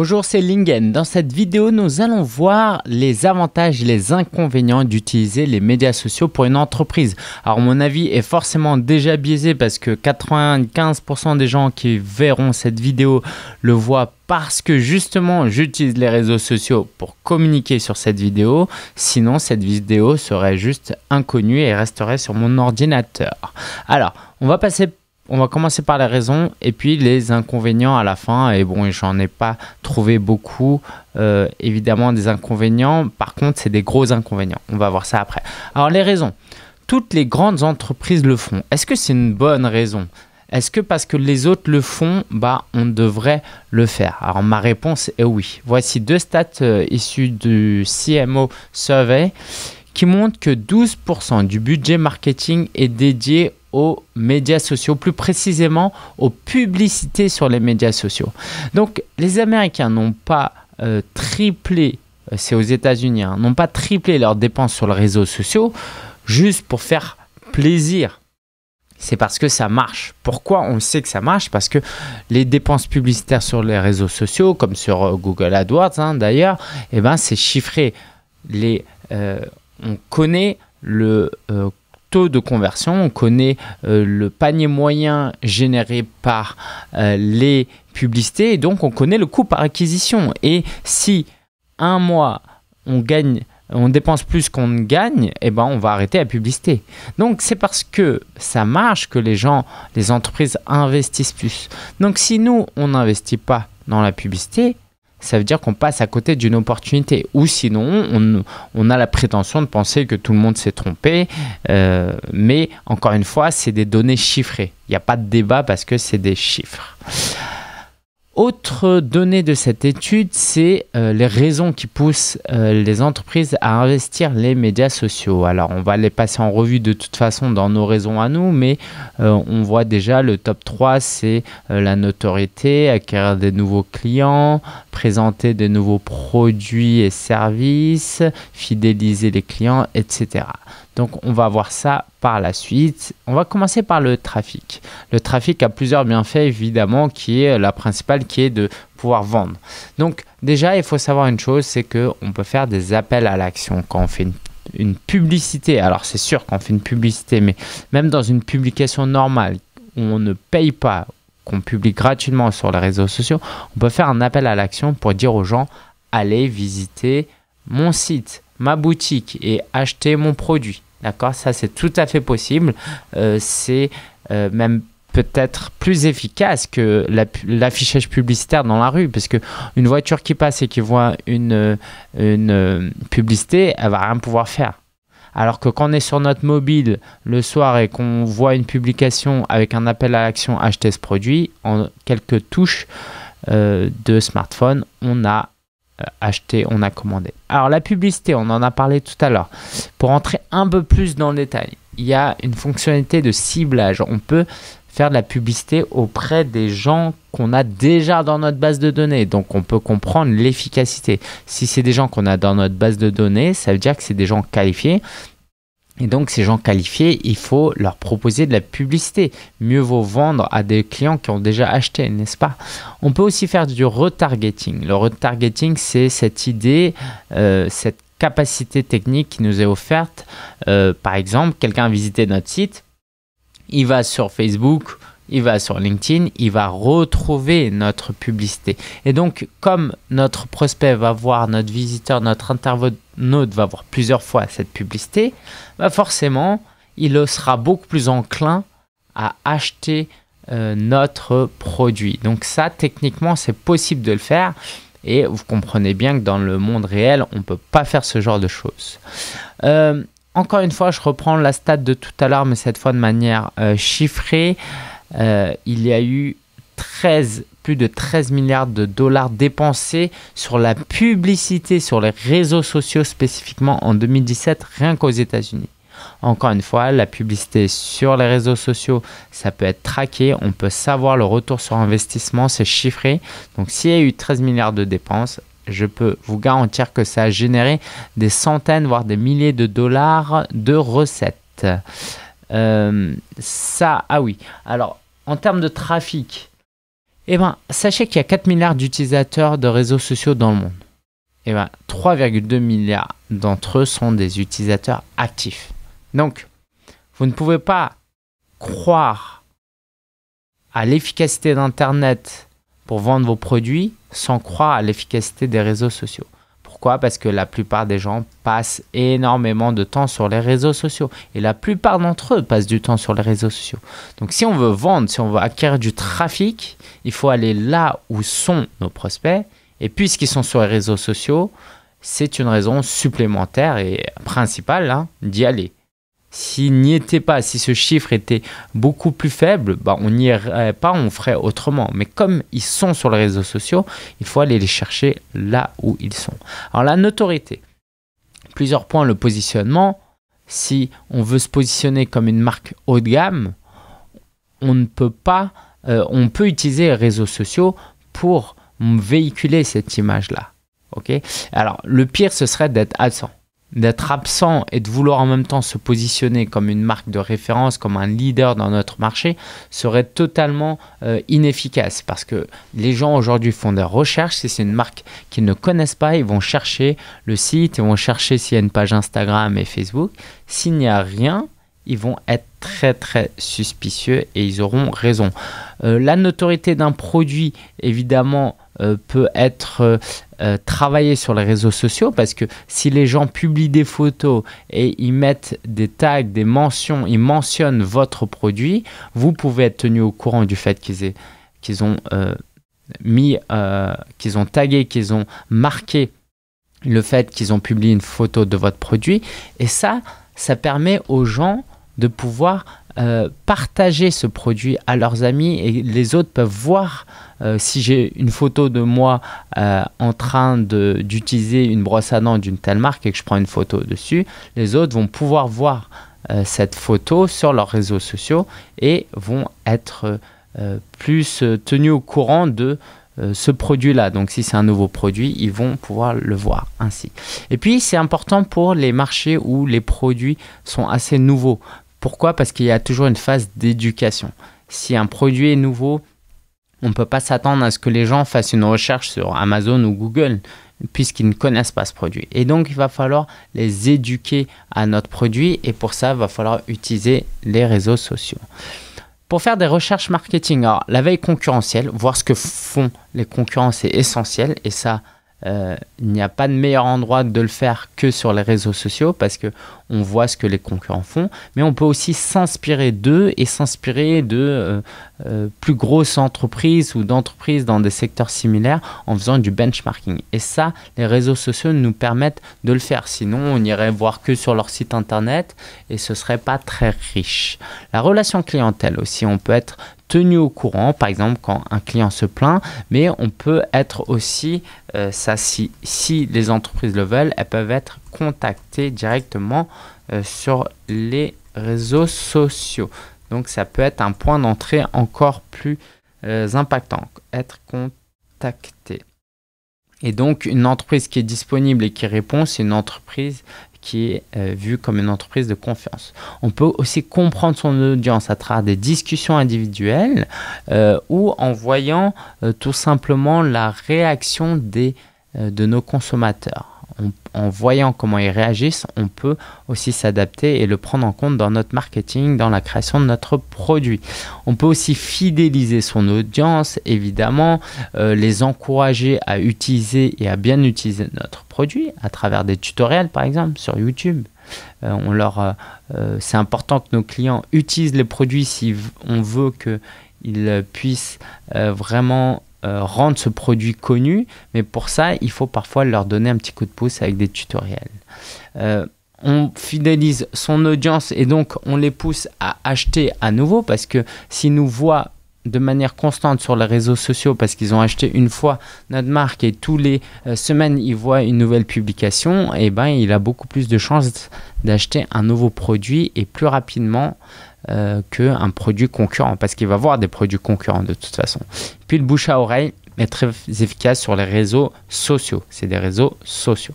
Bonjour, c'est Lingen. Dans cette vidéo, nous allons voir les avantages et les inconvénients d'utiliser les médias sociaux pour une entreprise. Alors, mon avis est forcément déjà biaisé parce que 95% des gens qui verront cette vidéo le voient parce que justement j'utilise les réseaux sociaux pour communiquer sur cette vidéo, sinon cette vidéo serait juste inconnue et resterait sur mon ordinateur. Alors, on va passer on va commencer par les raisons et puis les inconvénients à la fin. Et bon, j'en ai pas trouvé beaucoup, euh, évidemment, des inconvénients. Par contre, c'est des gros inconvénients. On va voir ça après. Alors, les raisons. Toutes les grandes entreprises le font. Est-ce que c'est une bonne raison Est-ce que parce que les autres le font, bah, on devrait le faire Alors, ma réponse est oui. Voici deux stats euh, issues du CMO Survey qui montrent que 12% du budget marketing est dédié aux médias sociaux, plus précisément aux publicités sur les médias sociaux. Donc les Américains n'ont pas euh, triplé, euh, c'est aux États-Unis, hein, n'ont pas triplé leurs dépenses sur les réseaux sociaux juste pour faire plaisir. C'est parce que ça marche. Pourquoi on sait que ça marche Parce que les dépenses publicitaires sur les réseaux sociaux, comme sur euh, Google AdWords hein, d'ailleurs, et eh ben, c'est chiffré. Les, on connaît le taux de conversion, on connaît euh, le panier moyen généré par euh, les publicités donc on connaît le coût par acquisition. Et si un mois on gagne, on dépense plus qu'on ne gagne, eh ben on va arrêter la publicité. Donc c'est parce que ça marche que les gens, les entreprises investissent plus. Donc si nous on n'investit pas dans la publicité, ça veut dire qu'on passe à côté d'une opportunité. Ou sinon, on, a la prétention de penser que tout le monde s'est trompé. Euh, mais encore une fois, c'est des données chiffrées. Il n'y a pas de débat parce que c'est des chiffres. Autre donnée de cette étude, c'est euh, les raisons qui poussent euh, les entreprises à investir les médias sociaux. Alors, on va les passer en revue de toute façon dans nos raisons à nous, mais on voit déjà le top 3, c'est la notoriété, acquérir des nouveaux clients, présenter de nouveaux produits et services, fidéliser les clients, etc. Donc on va voir ça par la suite. On va commencer par le trafic. Le trafic a plusieurs bienfaits évidemment qui est la principale qui est de pouvoir vendre. Donc déjà il faut savoir une chose c'est que on peut faire des appels à l'action quand on fait une publicité, alors c'est sûr qu'on fait une publicité, mais même dans une publication normale, on ne paye pas qu'on publie gratuitement sur les réseaux sociaux, on peut faire un appel à l'action pour dire aux gens allez visiter mon site, ma boutique et acheter mon produit. D'accord Ça, c'est tout à fait possible. Euh, c'est euh, même peut-être plus efficace que l'affichage publicitaire dans la rue, parce que une voiture qui passe et qui voit une, une euh, publicité, elle va rien pouvoir faire. Alors que quand on est sur notre mobile le soir et qu'on voit une publication avec un appel à l'action acheter ce produit, en quelques touches euh, de smartphone, on a euh, acheté, on a commandé. Alors la publicité, on en a parlé tout à l'heure. Pour entrer un peu plus dans le détail, il y a une fonctionnalité de ciblage. On peut de la publicité auprès des gens qu'on a déjà dans notre base de données. Donc on peut comprendre l'efficacité. Si c'est des gens qu'on a dans notre base de données, ça veut dire que c'est des gens qualifiés. Et donc ces gens qualifiés, il faut leur proposer de la publicité. Mieux vaut vendre à des clients qui ont déjà acheté, n'est-ce pas On peut aussi faire du retargeting. Le retargeting, c'est cette idée, euh, cette capacité technique qui nous est offerte. Euh, par exemple, quelqu'un a visité notre site, il va sur Facebook, il va sur LinkedIn, il va retrouver notre publicité. Et donc, comme notre prospect va voir, notre visiteur, notre internaute va voir plusieurs fois cette publicité, bah forcément, il sera beaucoup plus enclin à acheter euh, notre produit. Donc ça, techniquement, c'est possible de le faire. Et vous comprenez bien que dans le monde réel, on ne peut pas faire ce genre de choses. Euh, encore une fois, je reprends la stat de tout à l'heure, mais cette fois de manière euh, chiffrée. Euh, il y a eu plus de 13 milliards de dollars dépensés sur la publicité, sur les réseaux sociaux spécifiquement en 2017, rien qu'aux États-Unis. Encore une fois, la publicité sur les réseaux sociaux, ça peut être traqué, on peut savoir le retour sur investissement, c'est chiffré. Donc s'il y a eu 13 milliards de dépenses, je peux vous garantir que ça a généré des centaines, voire des milliers de dollars de recettes. Euh, ça, ah oui. Alors, en termes de trafic, eh ben, sachez qu'il y a 4 milliards d'utilisateurs de réseaux sociaux dans le monde. Eh ben, 3,2 milliards d'entre eux sont des utilisateurs actifs. Donc, vous ne pouvez pas croire à l'efficacité d'Internet pour vendre vos produits sans croire à l'efficacité des réseaux sociaux. Pourquoi Parce que la plupart des gens passent énormément de temps sur les réseaux sociaux. Et la plupart d'entre eux passent du temps sur les réseaux sociaux. Donc si on veut vendre, si on veut acquérir du trafic, il faut aller là où sont nos prospects. Et puisqu'ils sont sur les réseaux sociaux, c'est une raison supplémentaire et principale hein, d'y aller. S'il n'y était pas, si ce chiffre était beaucoup plus faible, bah on n'y irait pas, on ferait autrement. Mais comme ils sont sur les réseaux sociaux, il faut aller les chercher là où ils sont. Alors la notoriété, plusieurs points, le positionnement. Si on veut se positionner comme une marque haut de gamme, on ne peut pas, euh, on peut utiliser les réseaux sociaux pour véhiculer cette image-là. Ok Alors le pire, ce serait d'être absent d'être absent et de vouloir en même temps se positionner comme une marque de référence, comme un leader dans notre marché, serait totalement euh, inefficace parce que les gens aujourd'hui font des recherches. Si c'est une marque qu'ils ne connaissent pas, ils vont chercher le site, ils vont chercher s'il y a une page Instagram et Facebook. S'il n'y a rien, ils vont être très très suspicieux et ils auront raison. Euh, la notoriété d'un produit, évidemment, euh, peut être euh, travaillé sur les réseaux sociaux parce que si les gens publient des photos et ils mettent des tags, des mentions, ils mentionnent votre produit, vous pouvez être tenu au courant du fait qu'ils ont euh, mis, qu'ils ont tagué, qu'ils ont marqué le fait qu'ils ont publié une photo de votre produit. Et ça, ça permet aux gens de pouvoir euh, partager ce produit à leurs amis et les autres peuvent voir euh, si j'ai une photo de moi euh, en train d'utiliser une brosse à dents d'une telle marque et que je prends une photo dessus, les autres vont pouvoir voir cette photo sur leurs réseaux sociaux et vont être plus tenus au courant de ce produit-là. Donc si c'est un nouveau produit, ils vont pouvoir le voir ainsi. Et puis c'est important pour les marchés où les produits sont assez nouveaux pourquoi Parce qu'il y a toujours une phase d'éducation. Si un produit est nouveau, on ne peut pas s'attendre à ce que les gens fassent une recherche sur Amazon ou Google puisqu'ils ne connaissent pas ce produit. Et donc, il va falloir les éduquer à notre produit et pour ça, il va falloir utiliser les réseaux sociaux. Pour faire des recherches marketing, la veille concurrentielle, voir ce que font les concurrents, c'est essentiel et ça, euh, il n'y a pas de meilleur endroit de le faire que sur les réseaux sociaux parce que on voit ce que les concurrents font, mais on peut aussi s'inspirer d'eux et s'inspirer de euh, euh, plus grosses entreprises ou d'entreprises dans des secteurs similaires en faisant du benchmarking. Et ça, les réseaux sociaux nous permettent de le faire. Sinon, on irait voir que sur leur site internet et ce serait pas très riche. La relation clientèle aussi, on peut être tenu au courant, par exemple quand un client se plaint, mais on peut être aussi, euh, ça si, si les entreprises le veulent, elles peuvent être contactées directement euh, sur les réseaux sociaux. Donc ça peut être un point d'entrée encore plus euh, impactant, être contacté. Et donc une entreprise qui est disponible et qui répond, c'est une entreprise qui est euh, vue comme une entreprise de confiance. On peut aussi comprendre son audience à travers des discussions individuelles euh, ou en voyant euh, tout simplement la réaction des, de nos consommateurs en voyant comment ils réagissent, on peut aussi s'adapter et le prendre en compte dans notre marketing, dans la création de notre produit. On peut aussi fidéliser son audience, évidemment, euh, les encourager à utiliser et à bien utiliser notre produit à travers des tutoriels, par exemple, sur YouTube. Euh, on leur, euh, c'est important que nos clients utilisent les produits si on veut qu'ils puissent vraiment euh, rendre ce produit connu, mais pour ça, il faut parfois leur donner un petit coup de pouce avec des tutoriels. Euh, on fidélise son audience et donc on les pousse à acheter à nouveau parce que si nous voient de manière constante sur les réseaux sociaux parce qu'ils ont acheté une fois notre marque et tous les euh, semaines ils voient une nouvelle publication, et eh ben il a beaucoup plus de chances d'acheter un nouveau produit et plus rapidement que euh, qu'un produit concurrent parce qu'il va voir des produits concurrents de toute façon. Puis le bouche à oreille est très efficace sur les réseaux sociaux. C'est des réseaux sociaux.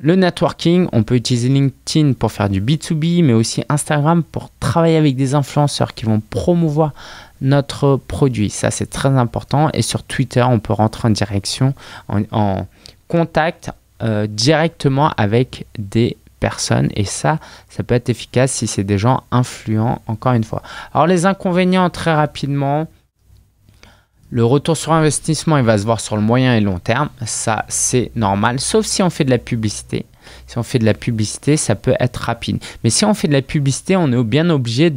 Le networking, on peut utiliser LinkedIn pour faire du B2B, mais aussi Instagram pour travailler avec des influenceurs qui vont promouvoir notre produit. Ça, c'est très important. Et sur Twitter, on peut rentrer en direction, en, contact euh, directement avec des personnes. Et ça, ça peut être efficace si c'est des gens influents, encore une fois. Alors, les inconvénients, très rapidement, le retour sur investissement, il va se voir sur le moyen et long terme. Ça, c'est normal. Sauf si on fait de la publicité. Si on fait de la publicité, ça peut être rapide. Mais si on fait de la publicité, on est bien obligé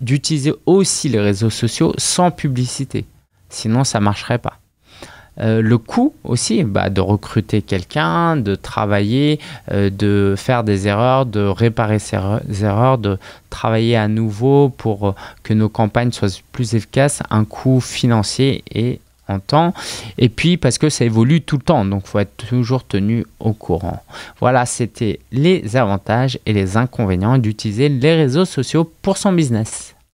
d'utiliser aussi les réseaux sociaux sans publicité. Sinon, ça ne marcherait pas. Euh, le coût aussi bah, de recruter quelqu'un, de travailler, euh, de faire des erreurs, de réparer ces erreurs, de travailler à nouveau pour euh, que nos campagnes soient plus efficaces, un coût financier et en temps. Et puis parce que ça évolue tout le temps, donc il faut être toujours tenu au courant. Voilà, c'était les avantages et les inconvénients d'utiliser les réseaux sociaux pour son business.